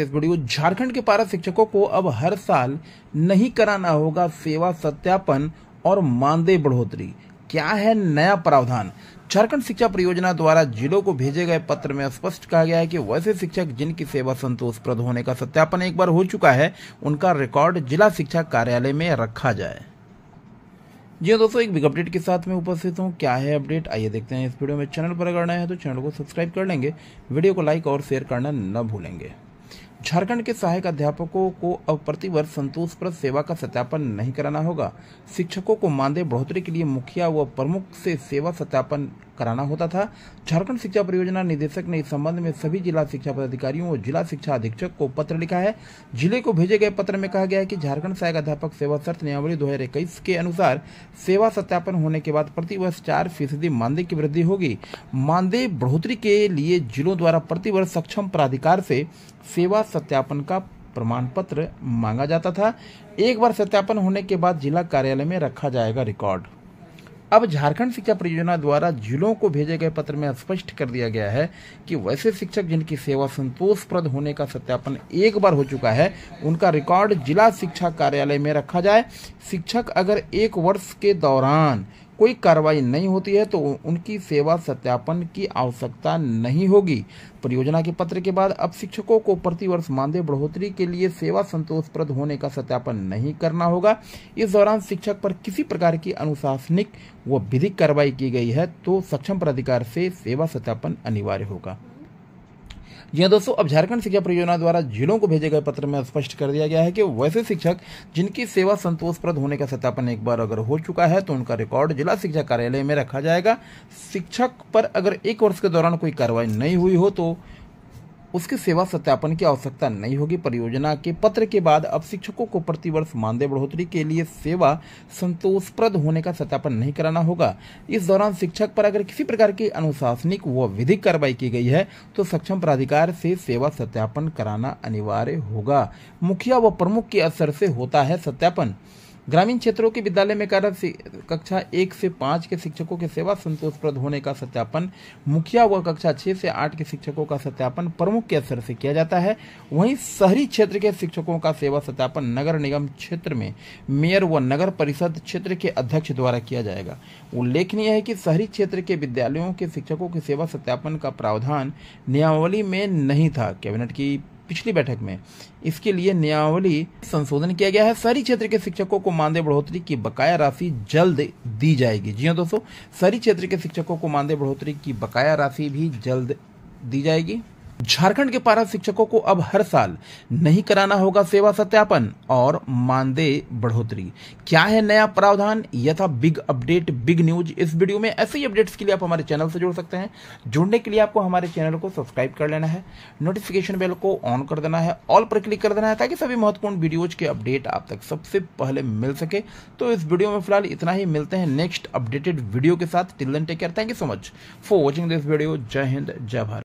video Jharkhand के पारा शिक्षकों को अब हर साल नहीं कराना होगा सेवा सत्यापन और मानदेय बढ़ोतरी क्या है नया प्रावधान झारखंड शिक्षा परियोजना द्वारा जिलों को भेजे गए पत्र में स्पष्ट कहा गया है कि वैसे शिक्षक जिनकी सेवा संतोषप्रद होने का सत्यापन एक बार हो चुका है उनका रिकॉर्ड जिला शिक्षा कार्यालय में रखा जाए जी हाँ दोस्तों एक बिग अपडेट के साथ में उपस्थित हूँ क्या है अपडेट आइए देखते हैं इस वीडियो में चैनल पर अगर नया है तो चैनल को सब्सक्राइब कर लेंगे वीडियो को लाइक और शेयर करना न भूलेंगे झारखंड के सहायक अध्यापकों को अब प्रतिवर्ष पर सेवा का सत्यापन नहीं कराना होगा शिक्षकों को मानदेय बढ़ोतरी के लिए मुखिया व प्रमुख से सेवा सत्यापन कराना होता था झारखंड शिक्षा परियोजना निदेशक ने इस संबंध में सभी जिला शिक्षा पदाधिकारियों और जिला शिक्षा अधीक्षक को पत्र लिखा है जिले को भेजे गए पत्र में कहा गया है कि झारखंड सहायक अध्यापक सेवा शर्त नियमावली दो के अनुसार सेवा सत्यापन होने के बाद प्रतिवर्ष चार फीसदी मानदेय की वृद्धि होगी मानदेय बढ़ोतरी के लिए जिलों द्वारा प्रतिवर्ष सक्षम प्राधिकार से सेवा सत्यापन का प्रमाण पत्र मांगा जाता था एक बार सत्यापन होने के बाद जिला कार्यालय में रखा जाएगा रिकॉर्ड अब झारखंड शिक्षा परियोजना द्वारा जिलों को भेजे गए पत्र में स्पष्ट कर दिया गया है कि वैसे शिक्षक जिनकी सेवा संतोषप्रद होने का सत्यापन एक बार हो चुका है उनका रिकॉर्ड जिला शिक्षा कार्यालय में रखा जाए शिक्षक अगर एक वर्ष के दौरान कोई कार्रवाई नहीं होती है तो उनकी सेवा सत्यापन की आवश्यकता नहीं होगी परियोजना के पत्र के बाद अब शिक्षकों को प्रतिवर्ष मानदेय बढ़ोतरी के लिए सेवा संतोषप्रद होने का सत्यापन नहीं करना होगा इस दौरान शिक्षक पर किसी प्रकार की अनुशासनिक व विधिक कार्रवाई की गई है तो सक्षम प्राधिकार से सेवा सत्यापन अनिवार्य होगा जी हाँ, दोस्तों अब झारखंड शिक्षा परियोजना द्वारा जिलों को भेजे गए पत्र में स्पष्ट कर दिया गया है कि वैसे शिक्षक जिनकी सेवा संतोषप्रद होने का सत्यापन एक बार अगर हो चुका है तो उनका रिकॉर्ड जिला शिक्षा कार्यालय में रखा जाएगा शिक्षक पर अगर एक वर्ष के दौरान कोई कार्रवाई नहीं हुई हो तो उसके सेवा सत्यापन की आवश्यकता नहीं होगी परियोजना के पत्र के बाद अब शिक्षकों को प्रतिवर्ष मानदेय बढ़ोतरी के लिए सेवा संतोषप्रद होने का सत्यापन नहीं कराना होगा इस दौरान शिक्षक पर अगर किसी प्रकार की अनुशासनिक व विधिक कार्रवाई की गई है तो सक्षम प्राधिकार से सेवा सत्यापन कराना अनिवार्य होगा मुखिया व प्रमुख के असर से होता है सत्यापन ग्रामीण क्षेत्रों के विद्यालय में कार्यरत कक्षा एक से पाँच के शिक्षकों की सेवा संतोषप्रद होने का सत्यापन मुखिया व कक्षा छः से आठ के शिक्षकों का सत्यापन प्रमुख के स्तर से किया जाता है वहीं शहरी क्षेत्र के शिक्षकों का सेवा सत्यापन नगर निगम क्षेत्र में मेयर व नगर परिषद क्षेत्र के अध्यक्ष द्वारा किया जाएगा उल्लेखनीय है कि शहरी क्षेत्र के विद्यालयों के शिक्षकों की सेवा सत्यापन का प्रावधान नियमावली में नहीं था कैबिनेट की पिछली बैठक में इसके लिए नियमावली संशोधन किया गया है शहरी क्षेत्र के शिक्षकों को मानदेय बढ़ोतरी की बकाया राशि जल्द दी जाएगी जी हाँ दोस्तों शहरी क्षेत्र के शिक्षकों को मानदेय बढ़ोतरी की बकाया राशि भी जल्द दी जाएगी झारखंड के पारा शिक्षकों को अब हर साल नहीं कराना होगा सेवा सत्यापन और मानदेय बढ़ोतरी क्या है नया प्रावधान यथा बिग अपडेट बिग न्यूज इस वीडियो में ऐसे ही अपडेट्स के लिए आप हमारे चैनल से जुड़ सकते हैं जुड़ने के लिए आपको हमारे चैनल को सब्सक्राइब कर लेना है नोटिफिकेशन बेल को ऑन कर देना है ऑल पर क्लिक कर देना है ताकि सभी महत्वपूर्ण वीडियोज के अपडेट आप तक सबसे पहले मिल सके तो इस वीडियो में फिलहाल इतना ही मिलते हैं नेक्स्ट अपडेटेड वीडियो के साथ till take care thank you so much for watching this video जय हिंद जय भारत